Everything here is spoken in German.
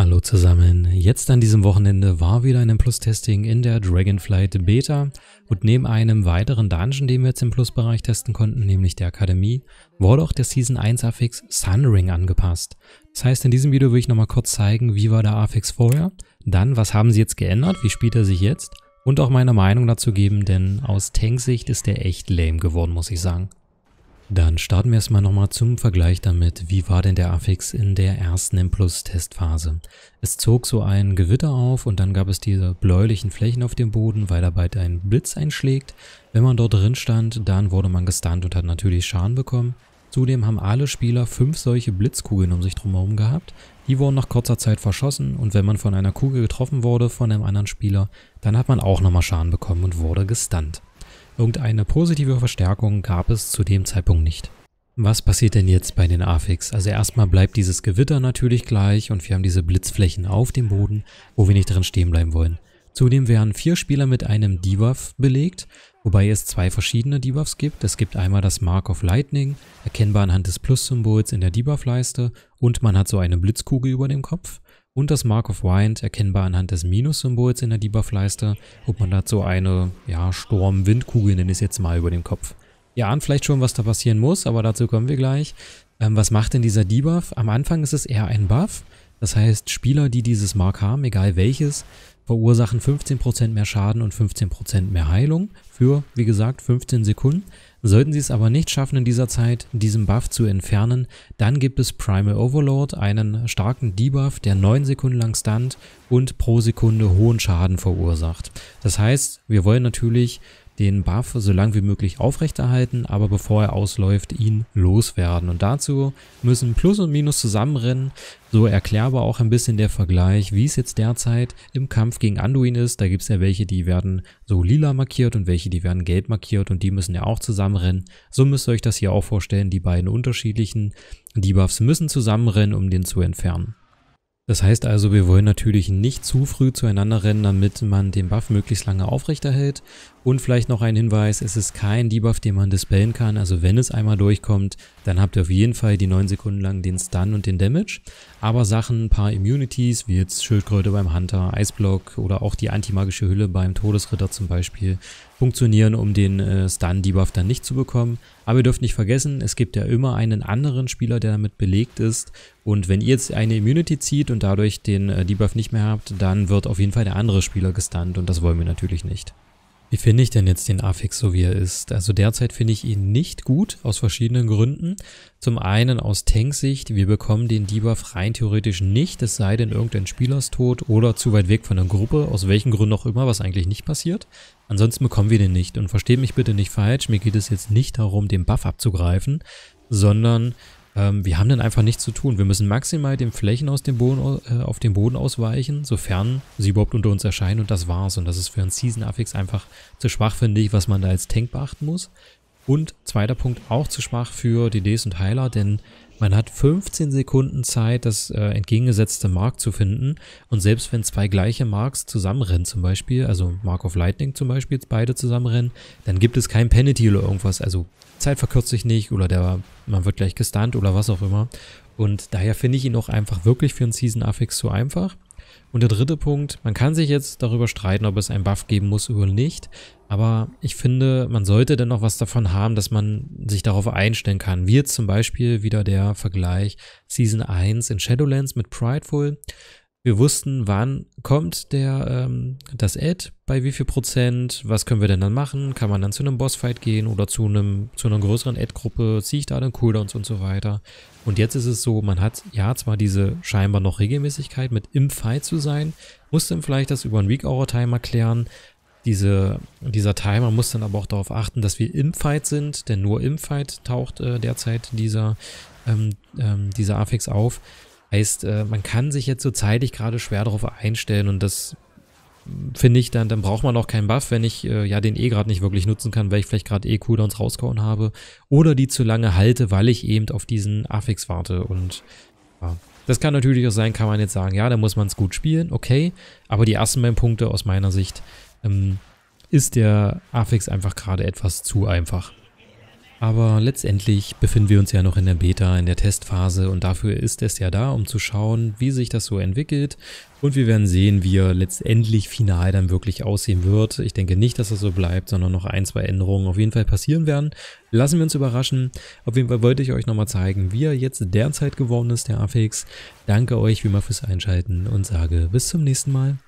Hallo zusammen. Jetzt an diesem Wochenende war wieder ein Plus-Testing in der Dragonflight Beta und neben einem weiteren Dungeon, den wir jetzt im Plus-Bereich testen konnten, nämlich der Akademie, wurde auch der Season 1 Affix Sunring angepasst. Das heißt, in diesem Video will ich nochmal kurz zeigen, wie war der Affix vorher, dann was haben sie jetzt geändert, wie spielt er sich jetzt und auch meine Meinung dazu geben, denn aus Tanksicht ist der echt lame geworden, muss ich sagen. Dann starten wir erstmal nochmal zum Vergleich damit, wie war denn der Affix in der ersten Impuls-Testphase. Es zog so ein Gewitter auf und dann gab es diese bläulichen Flächen auf dem Boden, weil da bald ein Blitz einschlägt. Wenn man dort drin stand, dann wurde man gestunt und hat natürlich Schaden bekommen. Zudem haben alle Spieler fünf solche Blitzkugeln um sich drumherum gehabt. Die wurden nach kurzer Zeit verschossen und wenn man von einer Kugel getroffen wurde von einem anderen Spieler, dann hat man auch nochmal Schaden bekommen und wurde gestunt. Irgendeine positive Verstärkung gab es zu dem Zeitpunkt nicht. Was passiert denn jetzt bei den AFIX? Also erstmal bleibt dieses Gewitter natürlich gleich und wir haben diese Blitzflächen auf dem Boden, wo wir nicht drin stehen bleiben wollen. Zudem werden vier Spieler mit einem Debuff belegt, wobei es zwei verschiedene Debuffs gibt. Es gibt einmal das Mark of Lightning, erkennbar anhand des Plus-Symbols in der Debuff-Leiste und man hat so eine Blitzkugel über dem Kopf und das Mark of Wind, erkennbar anhand des Minus-Symbols in der Debuff-Leiste ob man dazu eine, ja, Sturm-Windkugel, nenne ich es jetzt mal, über dem Kopf. Ihr ahnt vielleicht schon, was da passieren muss, aber dazu kommen wir gleich. Ähm, was macht denn dieser Debuff? Am Anfang ist es eher ein Buff, das heißt, Spieler, die dieses Mark haben, egal welches, verursachen 15% mehr Schaden und 15% mehr Heilung für, wie gesagt, 15 Sekunden. Sollten Sie es aber nicht schaffen, in dieser Zeit diesen Buff zu entfernen, dann gibt es Primal Overlord, einen starken Debuff, der 9 Sekunden lang stunt und pro Sekunde hohen Schaden verursacht. Das heißt, wir wollen natürlich den Buff so lang wie möglich aufrechterhalten, aber bevor er ausläuft, ihn loswerden. Und dazu müssen Plus und Minus zusammenrennen. So erklärbar auch ein bisschen der Vergleich, wie es jetzt derzeit im Kampf gegen Anduin ist. Da gibt es ja welche, die werden so lila markiert und welche, die werden gelb markiert und die müssen ja auch zusammenrennen. So müsst ihr euch das hier auch vorstellen, die beiden unterschiedlichen Debuffs müssen zusammenrennen, um den zu entfernen. Das heißt also, wir wollen natürlich nicht zu früh zueinander rennen, damit man den Buff möglichst lange aufrechterhält. Und vielleicht noch ein Hinweis, es ist kein Debuff, den man dispellen kann, also wenn es einmal durchkommt, dann habt ihr auf jeden Fall die 9 Sekunden lang den Stun und den Damage. Aber Sachen, ein paar Immunities, wie jetzt Schildkröte beim Hunter, Eisblock oder auch die antimagische Hülle beim Todesritter zum Beispiel, funktionieren, um den äh, Stun-Debuff dann nicht zu bekommen. Aber ihr dürft nicht vergessen, es gibt ja immer einen anderen Spieler, der damit belegt ist. Und wenn ihr jetzt eine Immunity zieht und dadurch den äh, Debuff nicht mehr habt, dann wird auf jeden Fall der andere Spieler gestunt und das wollen wir natürlich nicht. Wie finde ich denn jetzt den Affix so wie er ist? Also derzeit finde ich ihn nicht gut, aus verschiedenen Gründen. Zum einen aus Tanksicht, wir bekommen den Debuff rein theoretisch nicht, es sei denn irgendein Spieler ist tot oder zu weit weg von der Gruppe, aus welchen Gründen auch immer, was eigentlich nicht passiert. Ansonsten bekommen wir den nicht und versteht mich bitte nicht falsch, mir geht es jetzt nicht darum, den Buff abzugreifen, sondern ähm, wir haben dann einfach nichts zu tun. Wir müssen maximal den Flächen aus dem Boden, äh, auf dem Boden ausweichen, sofern sie überhaupt unter uns erscheinen und das war's. Und das ist für einen Season-Affix einfach zu schwach, finde ich, was man da als Tank beachten muss. Und zweiter Punkt, auch zu schwach für DDs und Heiler, denn man hat 15 Sekunden Zeit, das äh, entgegengesetzte Mark zu finden. Und selbst wenn zwei gleiche Marks zusammenrennen, zum Beispiel, also Mark of Lightning zum Beispiel, beide zusammenrennen, dann gibt es kein Penalty oder irgendwas. Also Zeit verkürzt sich nicht oder der, man wird gleich gestunt oder was auch immer. Und daher finde ich ihn auch einfach wirklich für einen Season-Affix zu einfach. Und der dritte Punkt, man kann sich jetzt darüber streiten, ob es einen Buff geben muss oder nicht, aber ich finde, man sollte dennoch was davon haben, dass man sich darauf einstellen kann. Wie jetzt zum Beispiel wieder der Vergleich Season 1 in Shadowlands mit Prideful wir wussten, wann kommt der, ähm, das Ad, bei wie viel Prozent, was können wir denn dann machen, kann man dann zu einem Bossfight gehen oder zu, einem, zu einer größeren Ad-Gruppe, ziehe ich da den Cooldowns und so weiter. Und jetzt ist es so, man hat ja zwar diese scheinbar noch Regelmäßigkeit mit im Fight zu sein, muss dann vielleicht das über einen Weak-Hour-Timer klären, diese, dieser Timer muss dann aber auch darauf achten, dass wir im Fight sind, denn nur im Fight taucht äh, derzeit dieser, ähm, ähm, dieser Affix auf. Heißt, äh, man kann sich jetzt so zeitlich gerade schwer darauf einstellen und das finde ich, dann, dann braucht man auch keinen Buff, wenn ich äh, ja den eh gerade nicht wirklich nutzen kann, weil ich vielleicht gerade eh Cooldowns rausgehauen habe oder die zu lange halte, weil ich eben auf diesen Affix warte und ja. Das kann natürlich auch sein, kann man jetzt sagen, ja, da muss man es gut spielen, okay, aber die ersten beiden Punkte aus meiner Sicht ähm, ist der Affix einfach gerade etwas zu einfach. Aber letztendlich befinden wir uns ja noch in der Beta, in der Testphase und dafür ist es ja da, um zu schauen, wie sich das so entwickelt. Und wir werden sehen, wie er letztendlich final dann wirklich aussehen wird. Ich denke nicht, dass das so bleibt, sondern noch ein, zwei Änderungen auf jeden Fall passieren werden. Lassen wir uns überraschen. Auf jeden Fall wollte ich euch nochmal zeigen, wie er jetzt derzeit geworden ist, der Afix. Danke euch wie immer fürs Einschalten und sage bis zum nächsten Mal.